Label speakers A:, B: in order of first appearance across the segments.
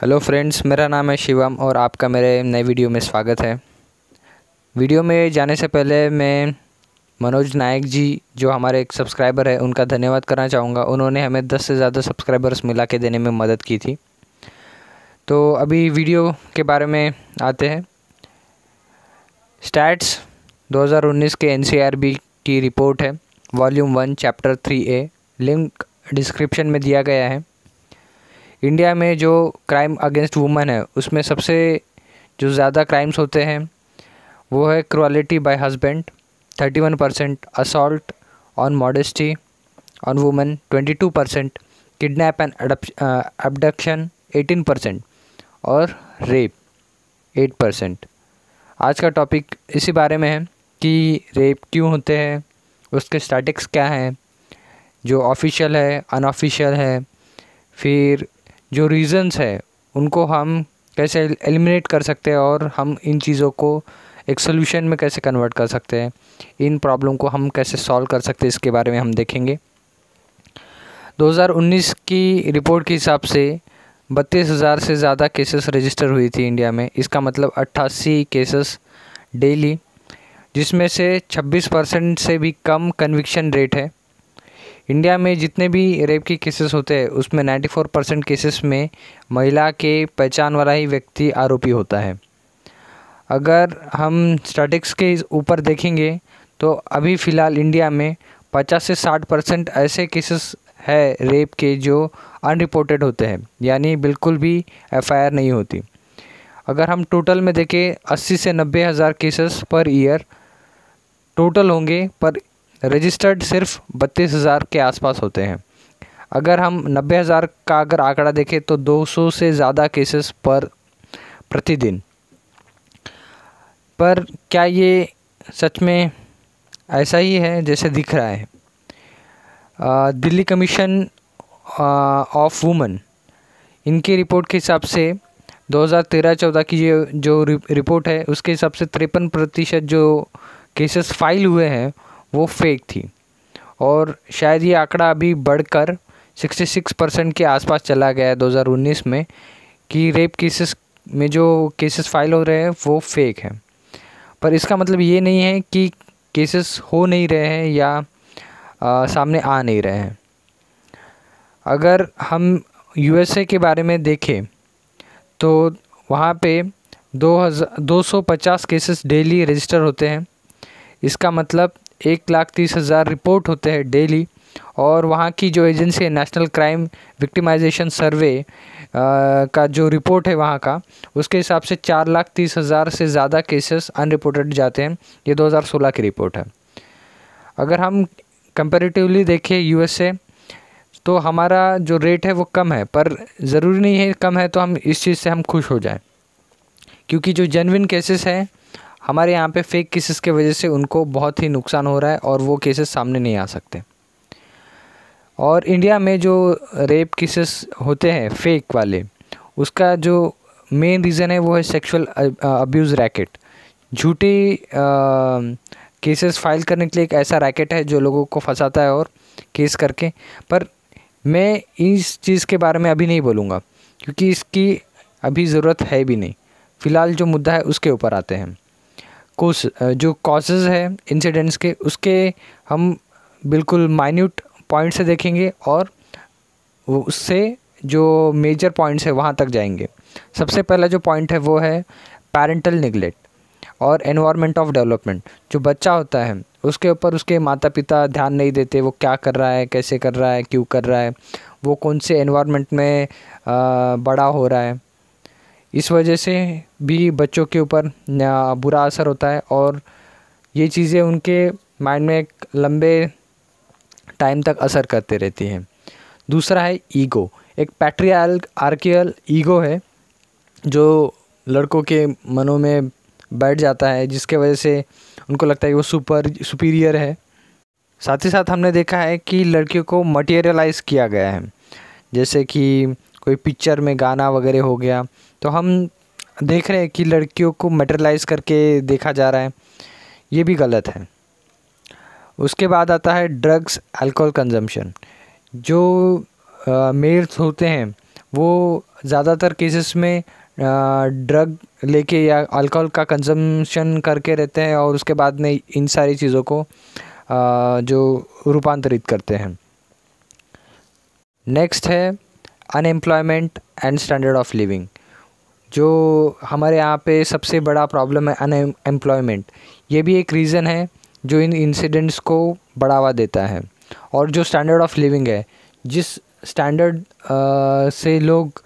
A: Hello friends मेरा नाम है शिवम और आपका मेरे नए वीडियो में स्वागत है वीडियो में जाने से पहले मैं मनोज नायक जी जो हमारे एक सब्सक्राइबर है उनका धन्यवाद करना चाहूँगा उन्होंने हमें दस से ज़्यादा सब्सक्राइबर्स मिला के देने में मदद की थी तो अभी वीडियो के बारे में आते हैं स्टैट्स 2019 के एन e की रिपोर्ट है volume one chapter three A link description में दिया गया है इंडिया में जो क्राइम अगेंस्ट वुमेन है उसमें सबसे जो ज़्यादा क्राइम्स होते हैं वो है cruelty by husband thirty one percent assault on modesty on women twenty two percent kidnap and abduction eighteen percent और रेप एट परसेंट आज का टॉपिक इसी बारे में है कि रेप क्यों होते हैं उसके स्टैटिक्स क्या हैं जो ऑफिशियल है अनऑफिशियल है फिर जो रीज़न्स है उनको हम कैसे एलिमिनेट कर सकते हैं और हम इन चीज़ों को एक सोल्यूशन में कैसे कन्वर्ट कर सकते हैं इन प्रॉब्लम को हम कैसे सॉल्व कर सकते हैं इसके बारे में हम देखेंगे 2019 की रिपोर्ट के हिसाब से बत्तीस हज़ार से ज़्यादा केसेस रजिस्टर हुई थी इंडिया में इसका मतलब अट्ठासी केसेस डेली जिसमें से 26 परसेंट से भी कम कन्विक्शन रेट है इंडिया में जितने भी रेप के केसेस होते हैं उसमें 94 परसेंट केसेस में महिला के पहचान वाला ही व्यक्ति आरोपी होता है अगर हम स्टैटिक्स के ऊपर देखेंगे तो अभी फ़िलहाल इंडिया में 50 से 60 परसेंट ऐसे केसेस है रेप के जो अनरिपोर्टेड होते हैं यानी बिल्कुल भी एफआईआर नहीं होती अगर हम टोटल में देखें अस्सी से नब्बे हज़ार केसेस पर ईयर टोटल होंगे पर रजिस्टर्ड सिर्फ बत्तीस हज़ार के आसपास होते हैं अगर हम नब्बे हज़ार का अगर आंकड़ा देखें तो 200 से ज़्यादा केसेस पर प्रतिदिन पर क्या ये सच में ऐसा ही है जैसे दिख रहा है दिल्ली कमीशन ऑफ वुमेन इनकी रिपोर्ट के हिसाब से 2013-14 की जो रिपोर्ट है उसके हिसाब से तिरपन प्रतिशत जो केसेस फाइल हुए हैं वो फेक थी और शायद ये आंकड़ा अभी बढ़कर 66 परसेंट के आसपास चला गया है 2019 में कि रेप केसेस में जो केसेस फाइल हो रहे हैं वो फेक हैं पर इसका मतलब ये नहीं है कि केसेस हो नहीं रहे हैं या आ, सामने आ नहीं रहे हैं अगर हम यूएसए के बारे में देखें तो वहाँ पे दो हज़ार दो सौ पचास केसेस डेली रजिस्टर होते हैं इसका मतलब एक लाख तीस हज़ार रिपोर्ट होते हैं डेली और वहाँ की जो एजेंसी है नेशनल क्राइम विक्टिमाइजेशन सर्वे का जो रिपोर्ट है वहाँ का उसके हिसाब से चार लाख तीस हज़ार से ज़्यादा केसेस अनरिपोर्टेड जाते हैं ये 2016 की रिपोर्ट है अगर हम कंपेरेटिवली देखें यूएसए तो हमारा जो रेट है वो कम है पर ज़रूरी नहीं है कम है तो हम इस चीज़ से हम खुश हो जाएं क्योंकि जो जेनविन केसेस हैं हमारे यहाँ पे फेक केसेस के वजह से उनको बहुत ही नुकसान हो रहा है और वो केसेस सामने नहीं आ सकते और इंडिया में जो रेप केसेस होते हैं फेक वाले उसका जो मेन रीज़न है वो है सेक्सुअल अब्यूज़ रैकेट झूठे केसेस फाइल करने के लिए एक ऐसा रैकेट है जो लोगों को फंसाता है और केस करके पर मैं इस चीज़ के बारे में अभी नहीं बोलूँगा क्योंकि इसकी अभी ज़रूरत है भी नहीं फ़िलहाल जो मुद्दा है उसके ऊपर आते हैं को uh, जो कॉजेज़ है इंसिडेंट्स के उसके हम बिल्कुल माइन्यूट पॉइंट से देखेंगे और उससे जो मेजर पॉइंट्स है वहाँ तक जाएंगे सबसे पहला जो पॉइंट है वो है पेरेंटल निगलेक्ट और एनवायरनमेंट ऑफ डेवलपमेंट जो बच्चा होता है उसके ऊपर उसके माता पिता ध्यान नहीं देते वो क्या कर रहा है कैसे कर रहा है क्यों कर रहा है वो कौन से एनवायरनमेंट में आ, बड़ा हो रहा है इस वजह से भी बच्चों के ऊपर बुरा असर होता है और ये चीज़ें उनके माइंड में एक लंबे टाइम तक असर करते रहती हैं दूसरा है ईगो एक पैट्रियाल आर्कियल ईगो है जो लड़कों के मनों में बैठ जाता है जिसके वजह से उनको लगता है कि वो सुपर सुपीरियर है साथ ही साथ हमने देखा है कि लड़कियों को मटेरियलाइज किया गया है जैसे कि कोई पिक्चर में गाना वगैरह हो गया तो हम देख रहे हैं कि लड़कियों को मेटरलाइज करके देखा जा रहा है ये भी गलत है उसके बाद आता है ड्रग्स अल्कोहल कंजम्पशन जो मेल्स होते हैं वो ज़्यादातर केसेस में ड्रग लेके या अल्कोहल का कंजम्पशन करके रहते हैं और उसके बाद में इन सारी चीज़ों को आ, जो रूपांतरित करते हैं नेक्स्ट है unemployment and standard of living जो हमारे यहाँ पे सबसे बड़ा प्रॉब्लम है अनएम्प्लॉयमेंट ये भी एक रीज़न है जो इन इंसिडेंट्स को बढ़ावा देता है और जो स्टैंडर्ड ऑफ लिविंग है जिस स्टैंडर्ड से लोग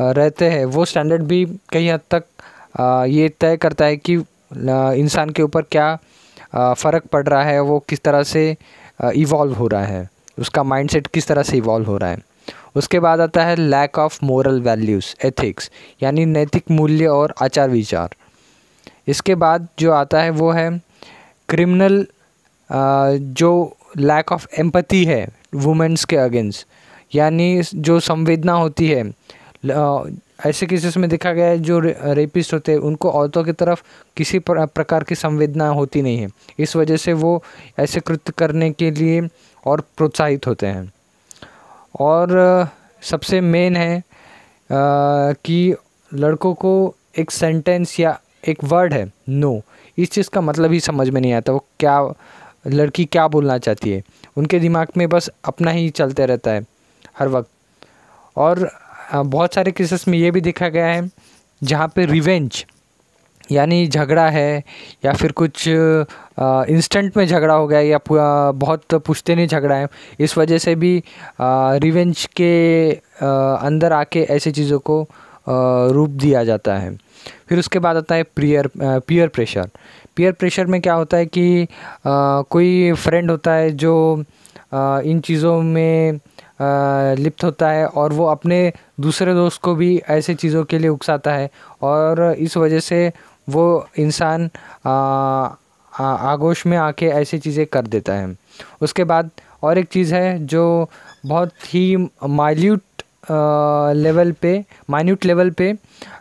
A: रहते हैं वो स्टैंडर्ड भी कहीं हद तक ये तय करता है कि इंसान के ऊपर क्या फ़र्क पड़ रहा है वो किस तरह से इवॉल्व हो रहा है उसका माइंडसेट किस तरह से इवॉल्व हो रहा है उसके बाद आता है lack of moral values ethics यानी नैतिक मूल्य और आचार विचार इसके बाद जो आता है वो है क्रिमिनल जो लैक ऑफ एम्पति है वुमेंस के अगेंस्ट यानी जो संवेदना होती है ऐसे केसेस में देखा गया है जो रेपिस्ट होते हैं उनको औरतों की तरफ किसी प्रकार की संवेदना होती नहीं है इस वजह से वो ऐसे कृत्य करने के लिए और प्रोत्साहित होते हैं और सबसे मेन है कि लड़कों को एक सेंटेंस या एक वर्ड है नो इस चीज़ का मतलब ही समझ में नहीं आता वो क्या लड़की क्या बोलना चाहती है उनके दिमाग में बस अपना ही चलते रहता है हर वक्त और बहुत सारे केसेस में ये भी देखा गया है जहाँ पे रिवेंज यानी झगड़ा है या फिर कुछ इंस्टेंट में झगड़ा हो गया या बहुत पूछते नहीं झगड़ा है इस वजह से भी रिवेंज के अंदर आके ऐसी चीज़ों को रूप दिया जाता है फिर उसके बाद आता है peer peer pressure peer pressure में क्या होता है कि कोई फ्रेंड होता है जो इन चीज़ों में लिप्त होता है और वो अपने दूसरे दोस्त को भी ऐसे चीज़ों के लिए उकसाता है और इस वजह से वो इंसान आगोश में आके ऐसी चीज़ें कर देता है उसके बाद और एक चीज़ है जो बहुत ही माइल्यूट लेवल पे माइन्यूट लेवल पे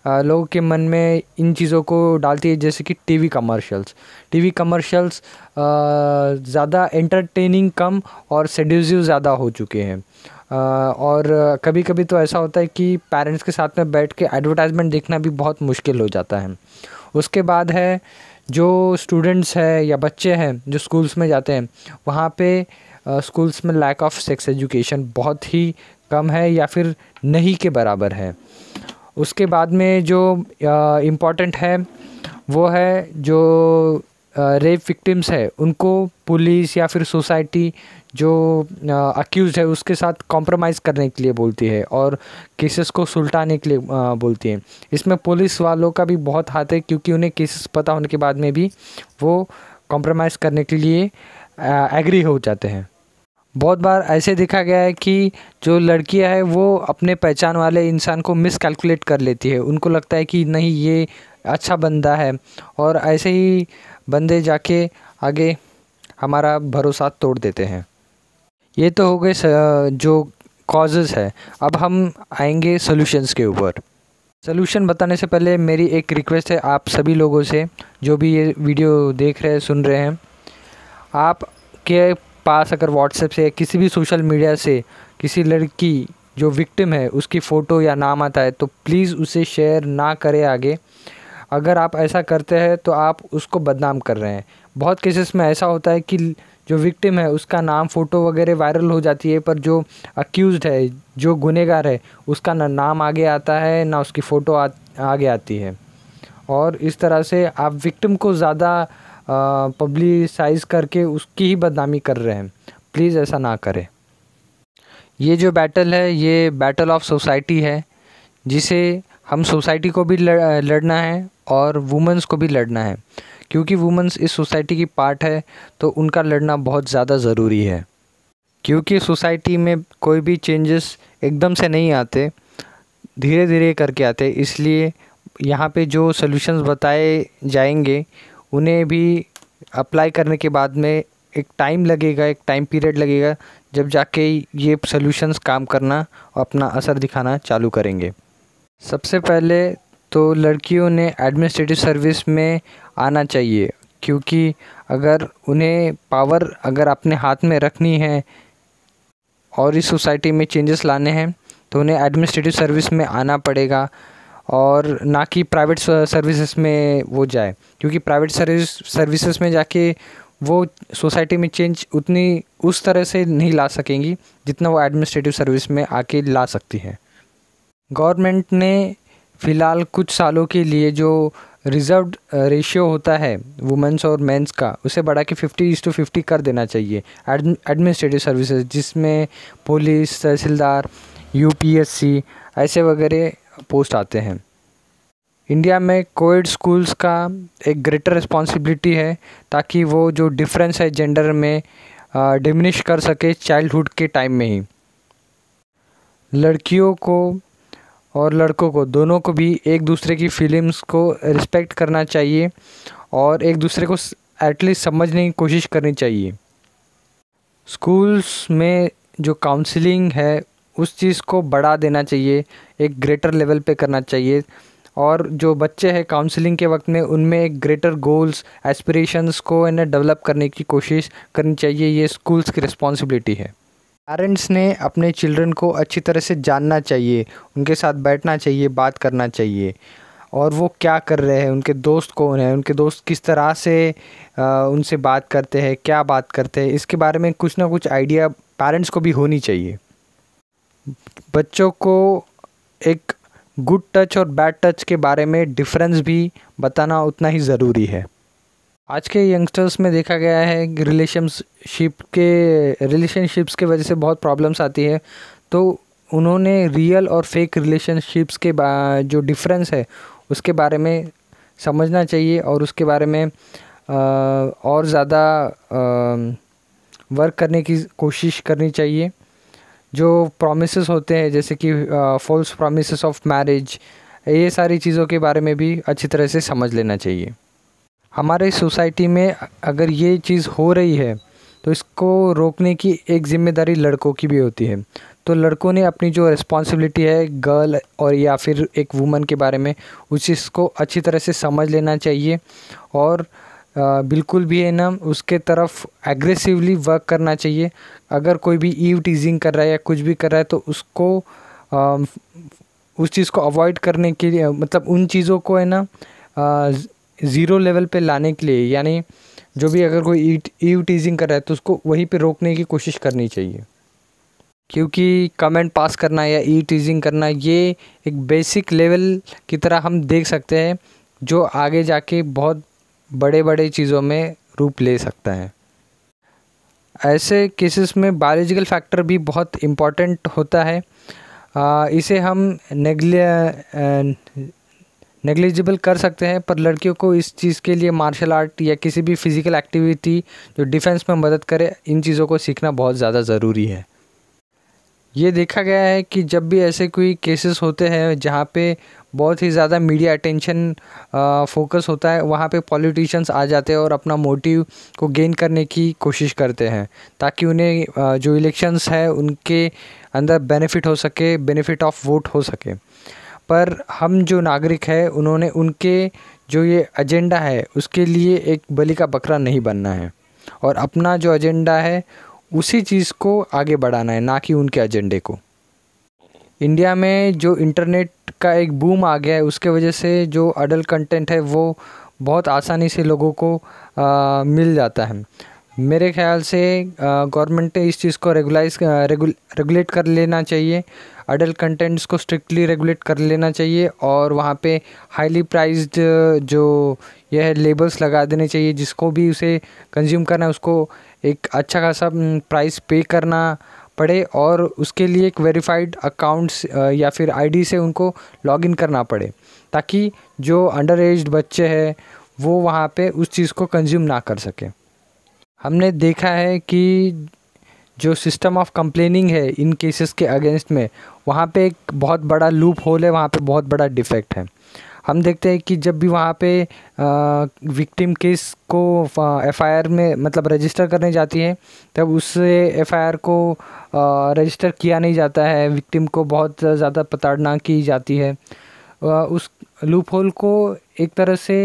A: लोगों के मन में इन चीज़ों को डालती है जैसे कि टीवी कमर्शियल्स टीवी कमर्शियल्स ज़्यादा एंटरटेनिंग कम और सेड्यूसिव ज़्यादा हो चुके हैं और कभी कभी तो ऐसा होता है कि पेरेंट्स के साथ में बैठ के एडवर्टाइजमेंट देखना भी बहुत मुश्किल हो जाता है उसके बाद है जो स्टूडेंट्स है या बच्चे हैं जो स्कूल्स में जाते हैं वहाँ पे स्कूल्स में लैक ऑफ सेक्स एजुकेशन बहुत ही कम है या फिर नहीं के बराबर है उसके बाद में जो इम्पोर्टेंट है वो है जो रेप विक्टिम्स है उनको पुलिस या फिर सोसाइटी जो अक्यूज़ है उसके साथ कॉम्प्रोमाइज़ करने के लिए बोलती है और केसेस को सुलटाने के लिए आ, बोलती है इसमें पुलिस वालों का भी बहुत हाथ है क्योंकि उन्हें केसेस पता होने के बाद में भी वो कॉम्प्रोमाइज़ करने के लिए एग्री हो जाते हैं बहुत बार ऐसे देखा गया है कि जो लड़कियां हैं वो अपने पहचान वाले इंसान को मिसकैलकुलेट कर लेती है उनको लगता है कि नहीं ये अच्छा बंदा है और ऐसे ही बंदे जाके आगे हमारा भरोसा तोड़ देते हैं ये तो हो गए जो कॉजेज़ है अब हम आएंगे सोल्यूशंस के ऊपर सोल्यूशन बताने से पहले मेरी एक रिक्वेस्ट है आप सभी लोगों से जो भी ये वीडियो देख रहे हैं सुन रहे हैं आप के पास अगर व्हाट्सएप से किसी भी सोशल मीडिया से किसी लड़की जो विक्टिम है उसकी फ़ोटो या नाम आता है तो प्लीज़ उसे शेयर ना करें आगे अगर आप ऐसा करते हैं तो आप उसको बदनाम कर रहे हैं बहुत केसेस में ऐसा होता है कि जो विक्टिम है उसका नाम फ़ोटो वगैरह वायरल हो जाती है पर जो अक्यूज़ है जो गुनेगार है उसका ना नाम आगे आता है ना उसकी फ़ोटो आगे आती है और इस तरह से आप विक्टिम को ज़्यादा पब्लिसाइज करके उसकी ही बदनामी कर रहे हैं प्लीज़ ऐसा ना करें ये जो बैटल है ये बैटल ऑफ सोसाइटी है जिसे हम सोसाइटी को भी लड़ना है और वुमेंस को भी लड़ना है क्योंकि वुमेंस इस सोसाइटी की पार्ट है तो उनका लड़ना बहुत ज़्यादा ज़रूरी है क्योंकि सोसाइटी में कोई भी चेंजेस एकदम से नहीं आते धीरे धीरे करके आते इसलिए यहाँ पे जो सॉल्यूशंस बताए जाएंगे उन्हें भी अप्लाई करने के बाद में एक टाइम लगेगा एक टाइम पीरियड लगेगा जब जाके ये सॉल्यूशंस काम करना और अपना असर दिखाना चालू करेंगे सबसे पहले तो लड़कियों ने एडमिनिस्ट्रेटिव सर्विस में आना चाहिए क्योंकि अगर उन्हें पावर अगर अपने हाथ में रखनी है और इस सोसाइटी में चेंजेस लाने हैं तो उन्हें एडमिनिस्ट्रेटिव सर्विस में आना पड़ेगा और ना कि प्राइवेट सर्विसेज में वो जाए क्योंकि प्राइवेट सर्विस सर्विसेज में जाके वो सोसाइटी में चेंज उतनी उस तरह से नहीं ला सकेंगी जितना वो एडमिनिस्ट्रेटिव सर्विस में आके ला सकती है गवर्नमेंट ने फ़िलहाल कुछ सालों के लिए जो रिज़र्व रेशियो होता है वुमेंस और मेंस का उसे बढ़ा के फिफ्टी इज़ टू फिफ्टी कर देना चाहिए एडमिनिस्ट्रेटिव सर्विसेज जिसमें पुलिस तहसीलदार यूपीएससी ऐसे वगैरह पोस्ट आते हैं इंडिया में कोविड स्कूल्स का एक ग्रेटर रिस्पॉन्सिबिलिटी है ताकि वो जो डिफरेंस है जेंडर में डिमिनिश कर सके चाइल्डहुड के टाइम में ही लड़कियों को और लड़कों को दोनों को भी एक दूसरे की फीलिंग्स को रिस्पेक्ट करना चाहिए और एक दूसरे को एटलीस्ट समझने की कोशिश करनी चाहिए स्कूल्स में जो काउंसलिंग है उस चीज़ को बढ़ा देना चाहिए एक ग्रेटर लेवल पे करना चाहिए और जो बच्चे हैं काउंसलिंग के वक्त में उनमें एक ग्रेटर गोल्स एस्पिरेशंस को इन्हें डेवलप करने की कोशिश करनी चाहिए ये स्कूल्स की रिस्पॉन्सिबिलिटी है पेरेंट्स ने अपने चिल्ड्रन को अच्छी तरह से जानना चाहिए उनके साथ बैठना चाहिए बात करना चाहिए और वो क्या कर रहे हैं उनके दोस्त कौन है उनके दोस्त किस तरह से आ, उनसे बात करते हैं क्या बात करते हैं इसके बारे में कुछ ना कुछ आइडिया पेरेंट्स को भी होनी चाहिए बच्चों को एक गुड टच और बैड टच के बारे में डिफरेंस भी बताना उतना ही ज़रूरी है आज के यंगस्टर्स में देखा गया है कि रिलेशनशिप के रिलेशनशिप्स के वजह से बहुत प्रॉब्लम्स आती है तो उन्होंने रियल और फेक रिलेशनशिप्स के जो डिफरेंस है उसके बारे में समझना चाहिए और उसके बारे में और ज़्यादा वर्क करने की कोशिश करनी चाहिए जो प्रोमिस होते हैं जैसे कि फॉल्स प्रोमिस ऑफ मैरिज ये सारी चीज़ों के बारे में भी अच्छी तरह से समझ लेना चाहिए हमारे सोसाइटी में अगर ये चीज़ हो रही है तो इसको रोकने की एक ज़िम्मेदारी लड़कों की भी होती है तो लड़कों ने अपनी जो रिस्पॉन्सिबिलिटी है गर्ल और या फिर एक वुमन के बारे में उस चीज़ को अच्छी तरह से समझ लेना चाहिए और बिल्कुल भी है ना उसके तरफ एग्रेसिवली वर्क करना चाहिए अगर कोई भी ईव टीजिंग कर रहा है या कुछ भी कर रहा है तो उसको आ, उस चीज़ को अवॉइड करने के लिए मतलब उन चीज़ों को है ना ज़ीरो लेवल पे लाने के लिए यानी जो भी अगर कोई ईट ईव e टीजिंग कर रहा है तो उसको वहीं पे रोकने की कोशिश करनी चाहिए क्योंकि कमेंट पास करना या ई e टीजिंग करना ये एक बेसिक लेवल की तरह हम देख सकते हैं जो आगे जाके बहुत बड़े बड़े चीज़ों में रूप ले सकता है ऐसे केसेस में बायोलॉजिकल फैक्टर भी बहुत इम्पॉर्टेंट होता है आ, इसे हम नेगले नेग्लिजिबल कर सकते हैं पर लड़कियों को इस चीज़ के लिए मार्शल आर्ट या किसी भी फिज़िकल एक्टिविटी जो डिफेंस में मदद करे इन चीज़ों को सीखना बहुत ज़्यादा ज़रूरी है ये देखा गया है कि जब भी ऐसे कोई केसेस होते हैं जहाँ पे बहुत ही ज़्यादा मीडिया अटेंशन फोकस होता है वहाँ पे पॉलिटिशियंस आ जाते हैं और अपना मोटिव को गेन करने की कोशिश करते हैं ताकि उन्हें जो इलेक्शंस है उनके अंदर बेनिफिट हो सके बेनिफिट ऑफ वोट हो सके पर हम जो नागरिक है उन्होंने उनके जो ये एजेंडा है उसके लिए एक बलि का बकरा नहीं बनना है और अपना जो एजेंडा है उसी चीज़ को आगे बढ़ाना है ना कि उनके एजेंडे को इंडिया में जो इंटरनेट का एक बूम आ गया है उसके वजह से जो अडल्ट कंटेंट है वो बहुत आसानी से लोगों को आ, मिल जाता है मेरे ख्याल से गवर्नमेंट ने इस चीज़ को रेगुलाइज रेगुल, रेगुलेट कर लेना चाहिए अडल्ट कंटेंट्स को स्ट्रिक्टली रेगुलेट कर लेना चाहिए और वहाँ पे हाईली प्राइज्ड जो यह है लेबल्स लगा देने चाहिए जिसको भी उसे कंज्यूम करना है उसको एक अच्छा खासा प्राइस पे करना पड़े और उसके लिए एक वेरीफाइड अकाउंट्स या फिर आईडी से उनको लॉगिन करना पड़े ताकि जो अंडर एज बच्चे हैं वो वहाँ पे उस चीज़ को कंज्यूम ना कर सकें हमने देखा है कि जो सिस्टम ऑफ कंप्लेनिंग है इन केसेस के अगेंस्ट में वहाँ पे एक बहुत बड़ा लूप होल है वहाँ पे बहुत बड़ा डिफेक्ट है हम देखते हैं कि जब भी वहाँ पे विक्टिम केस को एफआईआर में मतलब रजिस्टर करने जाती है तब उससे एफआईआर को रजिस्टर किया नहीं जाता है विक्टिम को बहुत ज़्यादा प्रताड़ना की जाती है उस लूप होल को एक तरह से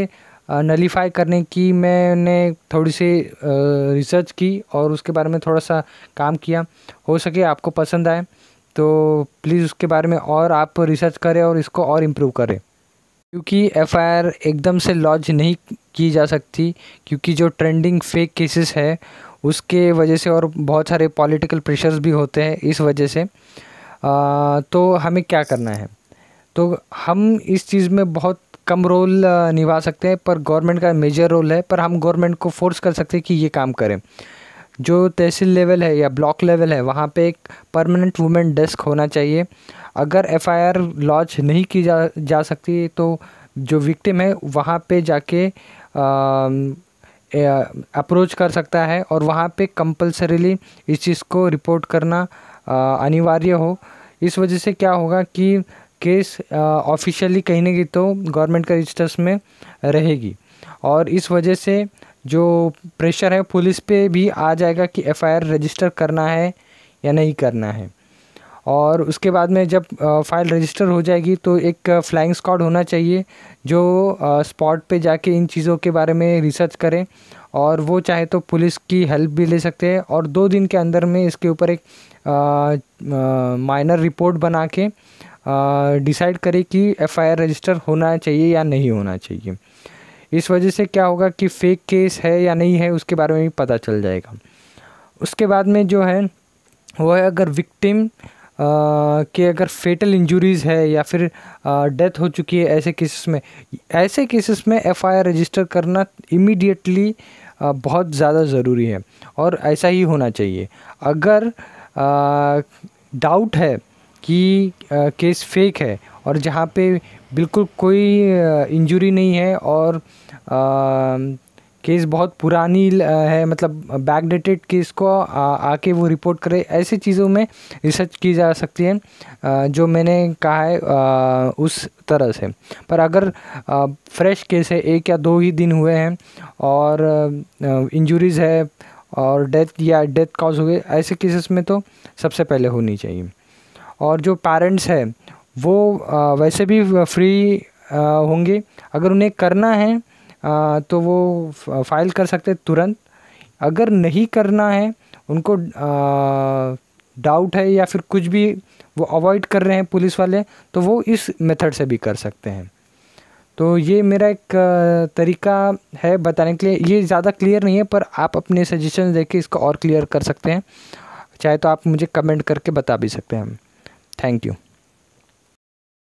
A: नलीफाई करने की मैंने थोड़ी सी रिसर्च की और उसके बारे में थोड़ा सा काम किया हो सके आपको पसंद आए तो प्लीज़ उसके बारे में और आप रिसर्च करें और इसको और इम्प्रूव करें क्योंकि एफ़ एकदम से लॉन्च नहीं की जा सकती क्योंकि जो ट्रेंडिंग फेक केसेस है उसके वजह से और बहुत सारे पॉलिटिकल प्रेशर्स भी होते हैं इस वजह से आ, तो हमें क्या करना है तो हम इस चीज़ में बहुत कम रोल निभा सकते हैं पर गवर्नमेंट का मेजर रोल है पर हम गवर्नमेंट को फोर्स कर सकते हैं कि ये काम करें जो तहसील लेवल है या ब्लॉक लेवल है वहाँ पे एक परमानेंट वुमेन डेस्क होना चाहिए अगर एफआईआर लॉन्च नहीं की जा जा सकती तो जो विक्टिम है वहाँ पे जाके अप्रोच कर सकता है और वहाँ पे कंपलसरीली इस चीज़ को रिपोर्ट करना अनिवार्य हो इस वजह से क्या होगा कि केस ऑफिशियली कहीं ना कहीं तो गवर्नमेंट का रजिस्टर्स में रहेगी और इस वजह से जो प्रेशर है पुलिस पे भी आ जाएगा कि एफआईआर रजिस्टर करना है या नहीं करना है और उसके बाद में जब फाइल uh, रजिस्टर हो जाएगी तो एक फ्लाइंग स्क्वाड होना चाहिए जो स्पॉट uh, पे जाके इन चीज़ों के बारे में रिसर्च करें और वो चाहे तो पुलिस की हेल्प भी ले सकते हैं और दो दिन के अंदर में इसके ऊपर एक माइनर uh, रिपोर्ट बना के डिसाइड करे कि एफआईआर रजिस्टर होना चाहिए या नहीं होना चाहिए इस वजह से क्या होगा कि फेक केस है या नहीं है उसके बारे में भी पता चल जाएगा उसके बाद में जो है वो है अगर विक्टिम के अगर फेटल इंजरीज़ है या फिर डेथ हो चुकी है ऐसे केसेस में ऐसे केसेस में एफआईआर रजिस्टर करना इमीडिएटली बहुत ज़्यादा ज़रूरी है और ऐसा ही होना चाहिए अगर डाउट है कि केस फेक है और जहाँ पे बिल्कुल कोई इंजरी नहीं है और केस बहुत पुरानी है मतलब बैक डेटेड केस को आके वो रिपोर्ट करे ऐसे चीज़ों में रिसर्च की जा सकती है जो मैंने कहा है उस तरह से पर अगर फ्रेश केस है एक या दो ही दिन हुए हैं और इंजरीज़ है और डेथ या डेथ कॉज हुए ऐसे केसेस में तो सबसे पहले होनी चाहिए और जो पेरेंट्स है वो वैसे भी फ्री होंगे अगर उन्हें करना है तो वो फाइल कर सकते तुरंत अगर नहीं करना है उनको डाउट है या फिर कुछ भी वो अवॉइड कर रहे हैं पुलिस वाले तो वो इस मेथड से भी कर सकते हैं तो ये मेरा एक तरीका है बताने के लिए ये ज़्यादा क्लियर नहीं है पर आप अपने सजेशन देख के इसको और क्लियर कर सकते हैं चाहे तो आप मुझे कमेंट करके बता भी सकते हैं Thank you.